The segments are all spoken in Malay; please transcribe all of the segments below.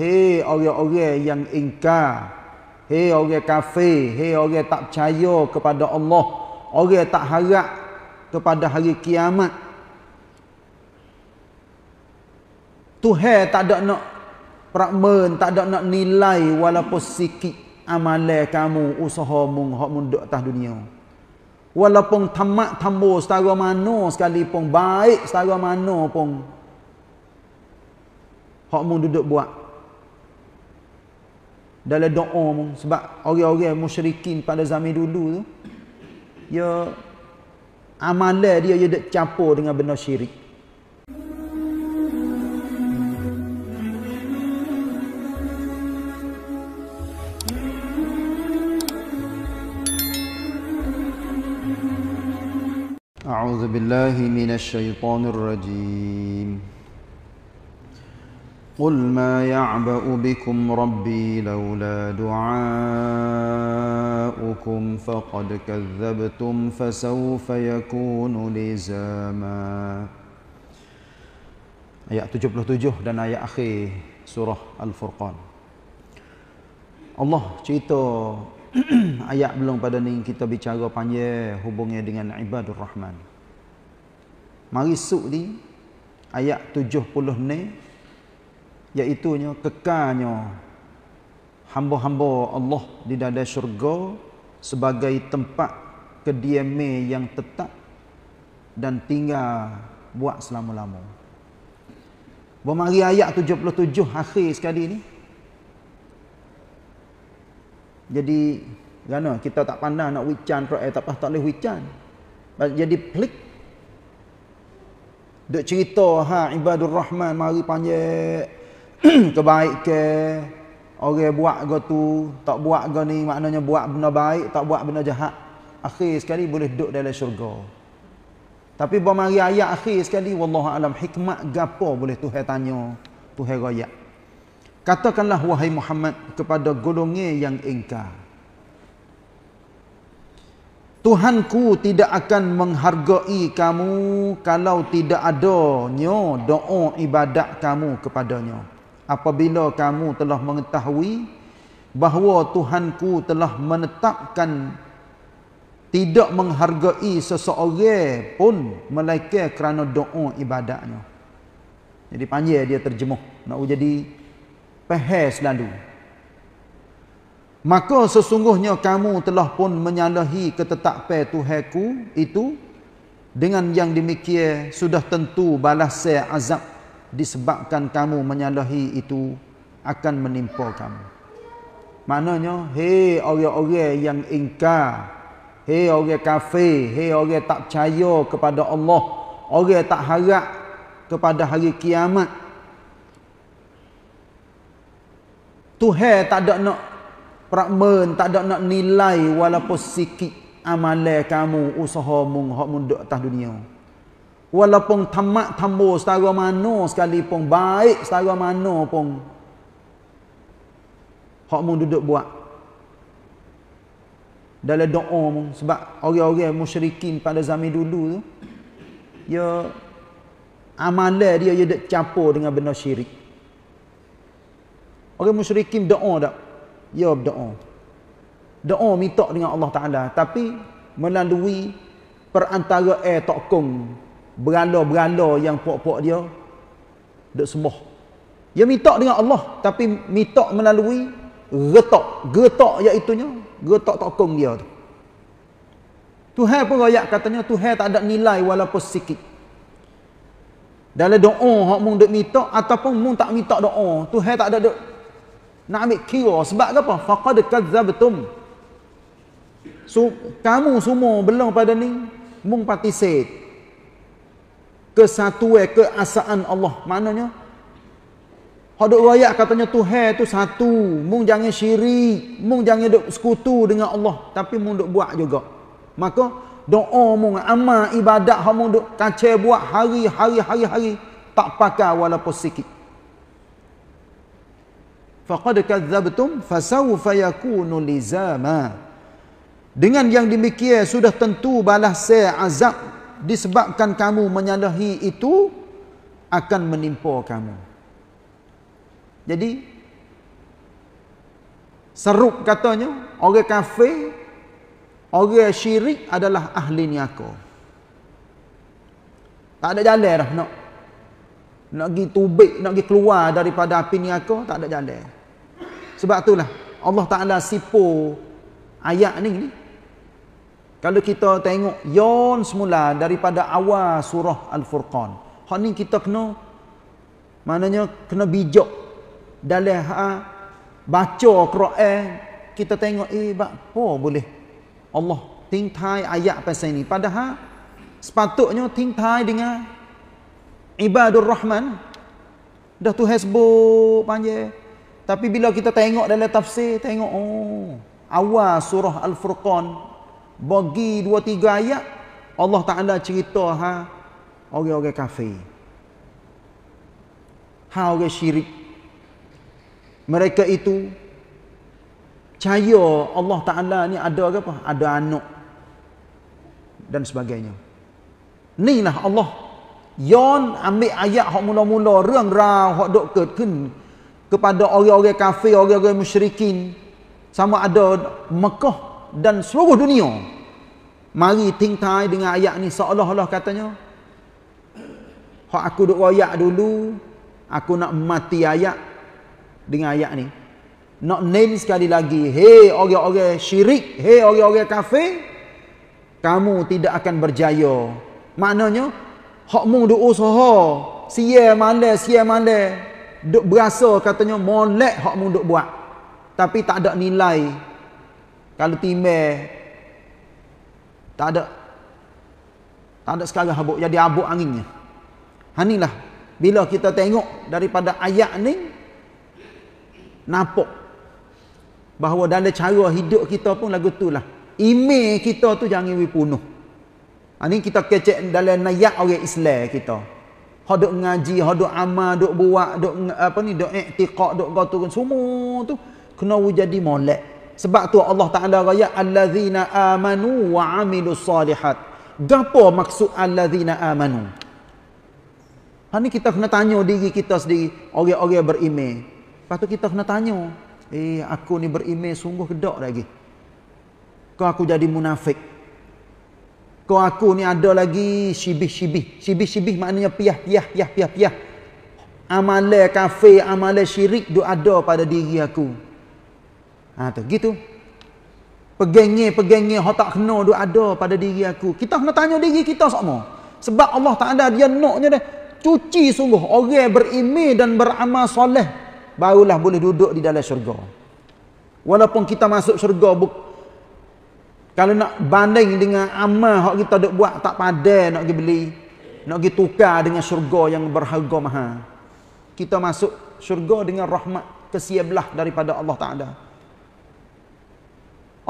He, orang-orang yang ingkar he orang kafir he orang tak percaya kepada Allah orang tak harap kepada hari kiamat Tuhan tak ada nak prakmen tak ada nak nilai walaupun sikit amale kamu usaha mung hok munduk atas dunia walaupun tamak tambo setara mano sekali sekalipun baik setara mano pun hok mung duduk buat dalam doa mu oh, sebab orang-orang musyrikin pada zaman dulu tu ya amalan dia ya, dia campur dengan benda syirik A'udzu billahi minasy syaithanir rajim قل ما يعبأ بكم ربي لولا دعاؤكم فقد كذبتم فسوف يكون لزاما Ayat 77 dan ayat akhir surah Al-Furqan Allah cerita ayat belum pada ni kita bicara panjang hubungnya dengan Ibadur Rahman Mari suk ni ayat 70 ni iaitunya kekalnya hamba-hamba Allah di dalam syurga sebagai tempat kediaman yang tetap dan tinggal buat selama-lama. Bermari ayat 77 akhir sekali ni. Jadi gana kita tak pandang nak wican pro eh tak apa tak boleh wican. Jadi pelik. Dek cerita ha ibadur rahman mari panjang terbaik ke orang buat ke tu tak buat ke ni maknanya buat benda baik tak buat benda jahat akhir sekali boleh duduk dalam syurga tapi bermari ayat akhir sekali wallahu alam hikmat gapo boleh Tuhan tanya Tuhan raya katakanlah wahai Muhammad kepada golongan yang engkau, Tuhanku tidak akan menghargai kamu kalau tidak adanya doa ibadat kamu kepadanya apabila kamu telah mengetahui bahawa Tuhanku telah menetapkan tidak menghargai seseorang pun melainkan kerana doa ibadatnya. Jadi panjang dia terjemuh. Nak jadi pehes selalu. Maka sesungguhnya kamu telah pun menyalahi ketetapan Tuhanku itu dengan yang demikian sudah tentu balas saya azab disebabkan kamu menyalahi itu akan menimpa kamu. Maknanya, hei orang-orang yang ingkar, hei orang kafe, hei orang tak percaya kepada Allah, orang tak harap kepada hari kiamat. Tuhan tak ada nak prakmen, tak ada nak nilai walaupun sikit amalan kamu usaha mung hok mundak atas dunia walaupun tamat tambur setara mana sekalipun baik setara mana pun hak mu duduk buat dalam doa mu sebab orang-orang musyrikin pada zaman dulu tu ya amalan dia dia ya, dak campur dengan benda syirik orang musyrikin doa dak ya doa doa minta dengan Allah taala tapi melalui perantara air tokong beranda-beranda yang pok-pok dia duk sembah. Dia minta dengan Allah tapi minta melalui getok. Getok iaitu nya getok tokong dia tu. Tuhan pun royak katanya Tuhan tak ada nilai walaupun sikit. Dalam doa hok mung duk minta ataupun mung tak minta doa, Tuhan tak ada duk nak ambil kira sebab apa? Faqad kadzabtum. So, kamu semua belong pada ni mung patisit. Kesatuan keasaan Allah. Maknanya, Hadut rakyat katanya Tuhan tu satu. Mung jangan syirik. Mung jangan duk sekutu dengan Allah. Tapi mung duk buat juga. Maka doa mung amal ibadat hamu duk kacau buat hari-hari-hari-hari. Tak pakai walaupun sikit. Faqad kazzabtum fasawfa yakunu lizama. Dengan yang demikian sudah tentu balas azab disebabkan kamu menyalahi itu akan menimpa kamu. Jadi serup katanya orang kafir orang syirik adalah ahli niaka. Tak ada jalan dah nak nak pergi tubik, nak pergi keluar daripada api niaka, tak ada jalan. Sebab itulah Allah Ta'ala sipo ayat ni, ni kalau kita tengok yon semula daripada awal surah Al-Furqan. Hak ni kita kena maknanya kena bijak dalam ha, baca Quran kita tengok eh apa boleh Allah tingtai ayat pasal ni. padahal sepatutnya tingtai dengan ibadur rahman dah tu hasbuk panjang tapi bila kita tengok dalam tafsir tengok oh awal surah al-furqan bagi dua tiga ayat Allah Taala cerita ha orang-orang kafir. Ha orang syirik. Mereka itu percaya Allah Taala ni ada apa? Ada anak dan sebagainya. Ni lah Allah yon ambil ayat hok mula-mula reng ra hok dok ketun kepada orang-orang kafir, orang-orang musyrikin sama ada Mekah dan seluruh dunia mari tingkai dengan ayat ni seolah-olah katanya hak aku duk royak dulu aku nak mati ayat dengan ayat ni nak name sekali lagi hey orang-orang syirik hey orang-orang kafir kamu tidak akan berjaya maknanya hak mu duk usaha sia mande sia mande duk berasa katanya molek hak mu duk buat tapi tak ada nilai kalau timbel tak ada tak ada sekarang habuk jadi habuk anginnya. Hanilah bila kita tengok daripada ayat ni nampak bahawa dalam cara hidup kita pun lagu itulah. Ime kita tu jangan we punuh. Ini ha, kita kecek dalam niat orang Islam kita. Hodok ngaji, hodok amal, hodok buat, hodok apa ni, hodok iktiqat, hodok gotu semua tu kena jadi molek. Sebab tu Allah Ta'ala raya al Allazina amanu wa amilu salihat Gapa maksud Allazina amanu? Ini ha, kita kena tanya diri kita sendiri Orang-orang berime. Lepas tu kita kena tanya Eh aku ni berime, sungguh kedok lagi Kau aku jadi munafik Kau aku ni ada lagi Shibih-shibih Shibih-shibih maknanya piah-piah-piah-piah Amalai kafe, amalai syirik Dia ada pada diri aku Ha tu gitu. Pegengi-pegengi hak tak kena duk ada pada diri aku. Kita kena tanya diri kita semua. Sebab Allah Taala dia noknya dah cuci sungguh orang berimi dan beramal soleh barulah boleh duduk di dalam syurga. Walaupun kita masuk syurga kalau nak banding dengan amal hak kita duk buat tak padan nak pergi beli, nak pergi tukar dengan syurga yang berharga mahal. Kita masuk syurga dengan rahmat kesiablah daripada Allah Taala.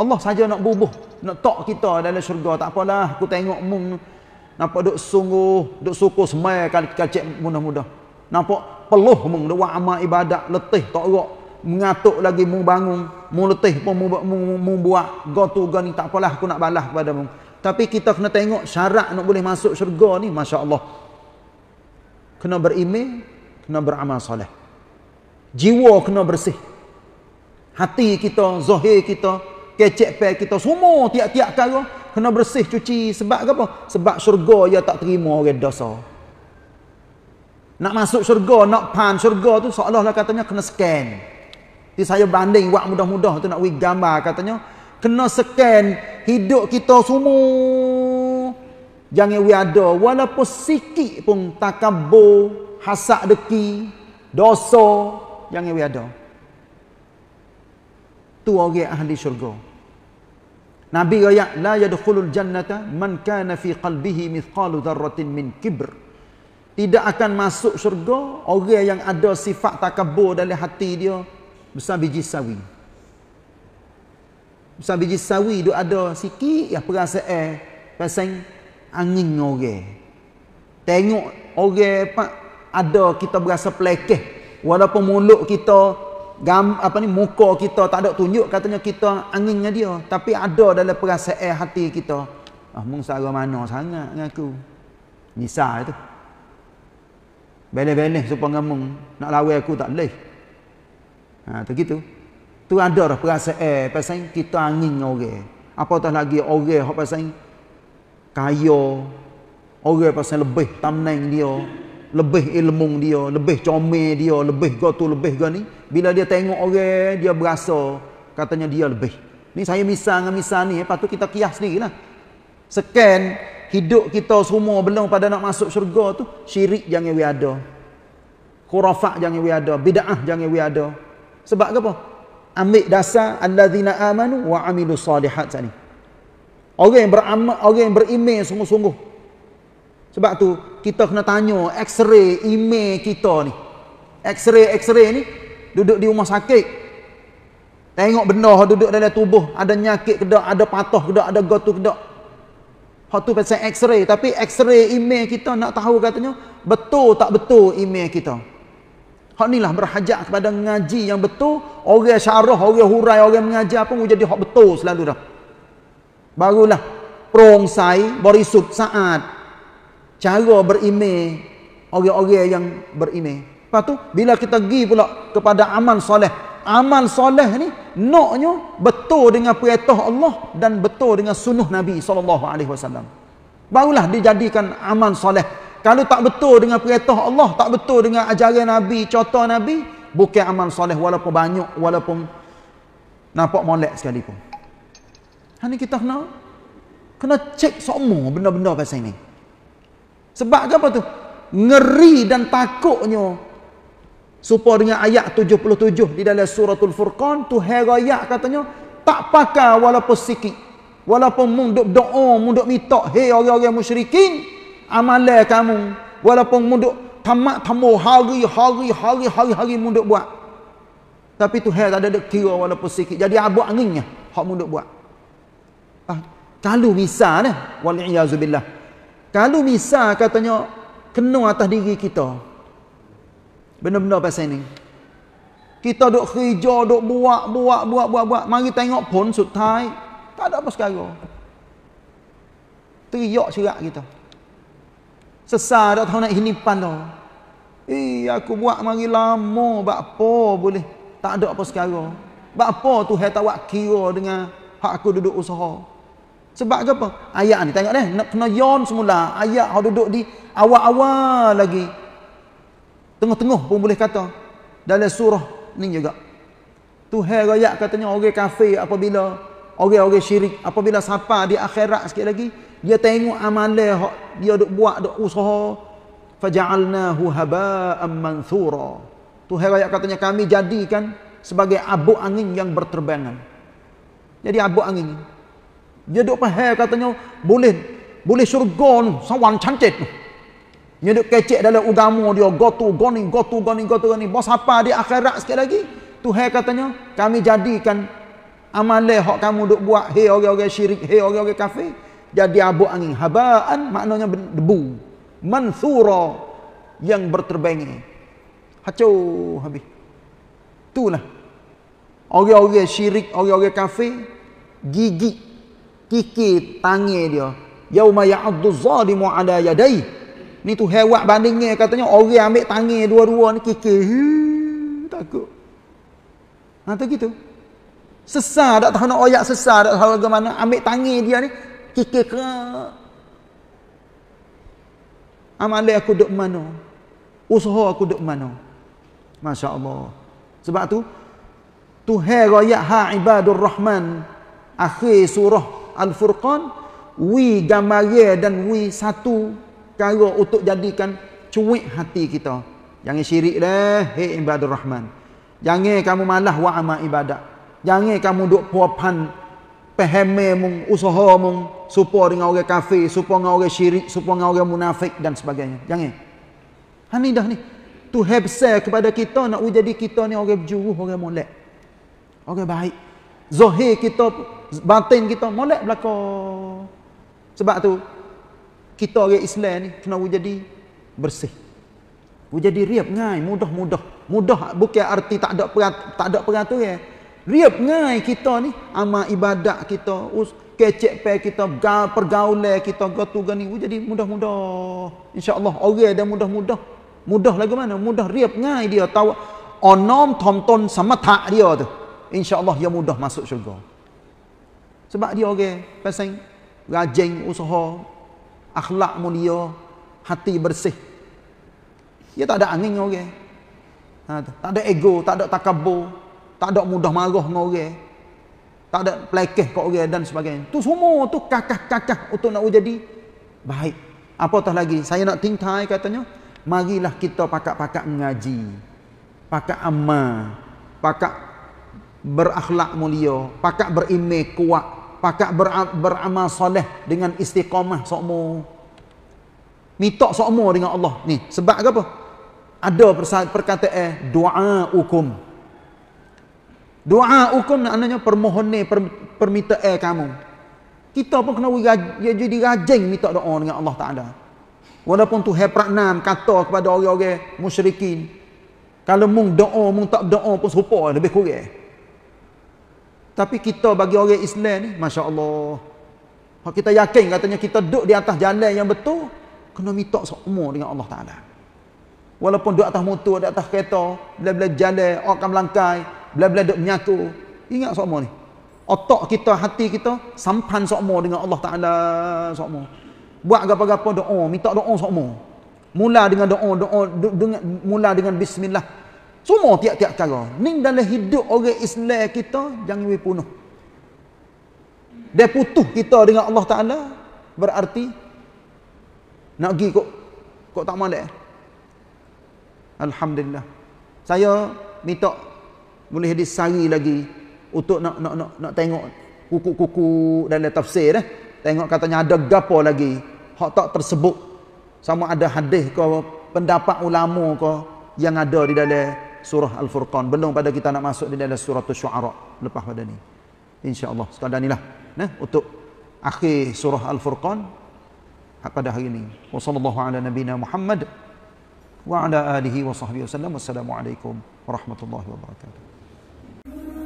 Allah saja nak bubuh, nak tok kita dalam syurga. Tak apalah, aku tengok mung nampak duk sungguh, duk suku semai kacik mudah-mudah. Nampak peluh mung, doa amal ibadat, letih, tak rok. Mengatuk lagi mung bangun, mung letih pun mung, mung, mung buat. Gotu gani, tak apalah aku nak balas kepada mung. Tapi kita kena tengok syarat nak boleh masuk syurga ni, Masya Allah. Kena berimeh, kena beramal soleh. Jiwa kena bersih. Hati kita, zahir kita, kecek pel kita semua tiap-tiap kali oh, kena bersih cuci sebab apa? Sebab syurga ya tak terima orang dosa. Nak masuk syurga, nak pan syurga tu seolah-olah katanya kena scan. Jadi saya banding buat mudah-mudah tu nak bagi gambar katanya kena scan hidup kita semua. Jangan we ada walaupun sikit pun takabur, hasad deki, dosa, jangan we ada. Tu orang ahli syurga. Nabi kata, la yadkhulul jannata man kana fi qalbihi mithqalu dharratin min kibr. Tidak akan masuk syurga orang yang ada sifat takabur dalam hati dia besar biji sawi. Besar biji sawi dia ada sikit ya perasaan eh, pasang angin orang. Tengok orang apa ada kita berasa pelekeh walaupun mulut kita gam, apa ni muka kita tak ada tunjuk katanya kita anginnya dia tapi ada dalam perasaan hati kita ah mung sara mana sangat dengan aku misal itu bele-bele supaya mung nak lawan aku tak leh ha tu gitu tu ada dah perasaan pasal kita angin orang apatah lagi orang hok pasal kaya orang pasal lebih tamnang dia lebih ilmu dia, lebih comel dia, lebih gotu, lebih gani. Bila dia tengok orang, dia berasa katanya dia lebih. Ni saya misal dengan misal ni, lepas tu kita kias sendirilah. Sekian hidup kita semua belum pada nak masuk syurga tu, syirik jangan we kurafak Khurafat jangan we ada, bidah jangan we ada. Sebab apa? Ambil dasar allazina amanu wa amilu salihat sani. Orang yang beramal, orang yang beriman sungguh-sungguh sebab tu kita kena tanya X-ray email kita ni. X-ray X-ray ni duduk di rumah sakit. Tengok benda duduk dalam tubuh ada nyakit ke tak, ada patah ke tak, ada gotu ke tak. Hak tu pasal X-ray tapi X-ray email kita nak tahu katanya betul tak betul email kita. Hak inilah berhajat kepada ngaji yang betul, orang syarah, orang hurai, orang apa pun jadi hak betul selalu dah. Barulah perongsai, berisut, saat cara berimeh orang-orang yang berimeh lepas tu bila kita pergi pula kepada aman soleh aman soleh ni naknya betul dengan perintah Allah dan betul dengan sunuh Nabi SAW barulah dijadikan aman soleh kalau tak betul dengan perintah Allah tak betul dengan ajaran Nabi contoh Nabi bukan aman soleh walaupun banyak walaupun nampak molek sekalipun ini kita kena kena cek semua benda-benda pasal ini sebab apa tu? Ngeri dan takutnya. Supaya dengan ayat 77 di dalam suratul Furqan, tu herayat katanya, tak pakai walaupun sikit. Walaupun munduk doa, munduk minta, hei orang-orang musyrikin, amalai kamu. Walaupun munduk tamat tamu hari, hari, hari, hari, hari munduk buat. Tapi tu hei tak ada kira walaupun sikit. Jadi abu anginnya, hak munduk buat. Ah, kalau misalnya, wal'iyazubillah. Kalau misal katanya kena atas diri kita. benar-benar pasal ini. Kita duk kerja, duk buat, buat, buat, buat, buat. Mari tengok pun sutai. Tak ada apa sekarang. Teriak cerak kita. Sesar tak tahu nak hinipan tu. Eh, aku buat mari lama. Bapa boleh. Tak ada apa sekarang. Bapa tu hai tak buat kira dengan hak aku duduk usaha. Sebab apa? Ayat ni tengok deh, nak kena yon semula. Ayat hok duduk di awal-awal lagi. Tengah-tengah pun boleh kata dalam surah ni juga. Tuhan royak katanya orang kafir apabila orang-orang syirik apabila siapa di akhirat sikit lagi dia tengok amalan dia duk buat duk usaha faja'alnahu haba'an manthura. Tuhan royak katanya kami jadikan sebagai abu angin yang berterbangan. Jadi abu angin dia duk pahal katanya boleh boleh syurga tu, sawan cantik tu. Dia duk kecek dalam agama dia, gotu goni, gotu goni, gotu goni. Bos apa di akhirat sekali lagi? Tuhan katanya, kami jadikan amalan hak kamu duk buat hei orang-orang syirik, hei orang-orang kafir jadi abu angin habaan maknanya debu mansura yang berterbang hacau habis itulah orang-orang syirik orang-orang kafir gigi Kiki tangi dia yauma ya'dhu zalimu ala yadai ni tu hewat bandingnya katanya orang ambil tangi dua-dua ni kikir takut Nanti ha, gitu sesar tak tahu nak oyak sesar tak tahu bagaimana ambil tangi dia ni Kiki ke amalan aku duk mana usaha aku duk mana masya-Allah sebab tu tu hai royak ha ibadur rahman akhir surah Al-Furqan wi gambaran dan wi satu cara untuk jadikan cuik hati kita. Jangan syirik deh hai hey, ibadur rahman. Jangan kamu malah wa amal ibadat. Jangan kamu duk puapan pehme mung usaha mung supo dengan orang kafir, supo dengan orang syirik, supo dengan orang munafik dan sebagainya. Jangan. Han dah ni. Tu hebse kepada kita nak jadi kita ni orang berjuruh, orang molek. Orang baik zahir kita batin kita molek belaka sebab tu kita orang Islam ni kena jadi bersih jadi riap ngai mudah-mudah mudah bukan arti tak ada perat, tak ada peraturan riap ngai kita ni amal ibadat kita us kecek pe kita gal pergaulan kita gotu gani jadi mudah-mudah insyaallah orang dah mudah-mudah mudah lagi mana mudah riap ngai dia tahu onom thomton samatha dia tu insyaAllah dia mudah masuk syurga. Sebab dia orang okay, pasang rajin usaha, akhlak mulia, hati bersih. Dia tak ada angin orang. Okay. Ha, tak ada ego, tak ada takabur, tak ada mudah marah dengan orang. Tak ada pelekeh kat orang dan sebagainya. Tu semua tu kakak-kakak, untuk nak jadi baik. Apa tah lagi, saya nak tingkai katanya, marilah kita pakak-pakak mengaji. pakak amal, pakak berakhlak mulia, pakak beriman kuat, pakak ber beramal soleh dengan istiqamah sokmo. Minta sokmo dengan Allah ni. Sebab apa? Ada perkataan doa ukum, Doa hukum maknanya permohonan per permintaan kamu. Kita pun kena ya jadi rajin minta doa dengan Allah Taala. Walaupun tu hepraknam kata kepada orang-orang musyrikin kalau mung doa mung tak doa pun serupa lebih kurang. Tapi kita bagi orang Islam ni, Masya Allah. Kalau kita yakin katanya kita duduk di atas jalan yang betul, kena minta semua dengan Allah Ta'ala. Walaupun duduk atas motor, di atas kereta, bila-bila jalan, orang melangkai, bila-bila duduk menyatu. Ingat semua ni. Otak kita, hati kita, sampan semua dengan Allah Ta'ala seumur. Buat apa-apa doa, minta doa semua. Mula dengan doa, doa, mula dengan bismillah, semua tiap-tiap cara. Ni dalam hidup orang Islam kita, jangan boleh punuh. Dia putuh kita dengan Allah Ta'ala, berarti, nak pergi kok, kok tak malak. Alhamdulillah. Saya minta, boleh disari lagi, untuk nak nak nak, nak tengok kuku-kuku dalam tafsir. Eh. Tengok katanya ada gapo lagi. Hak tak tersebut. Sama ada hadis ke pendapat ulama ke yang ada di dalam surah Al-Furqan. Belum pada kita nak masuk di dalam surah Al-Syuara. Lepas pada ni. InsyaAllah. Sekadar inilah. Nah, untuk akhir surah Al-Furqan. Pada hari ini. Wa sallallahu ala nabina Muhammad. Wa ala alihi wa sahbihi wa sallam. Wassalamualaikum warahmatullahi wabarakatuh.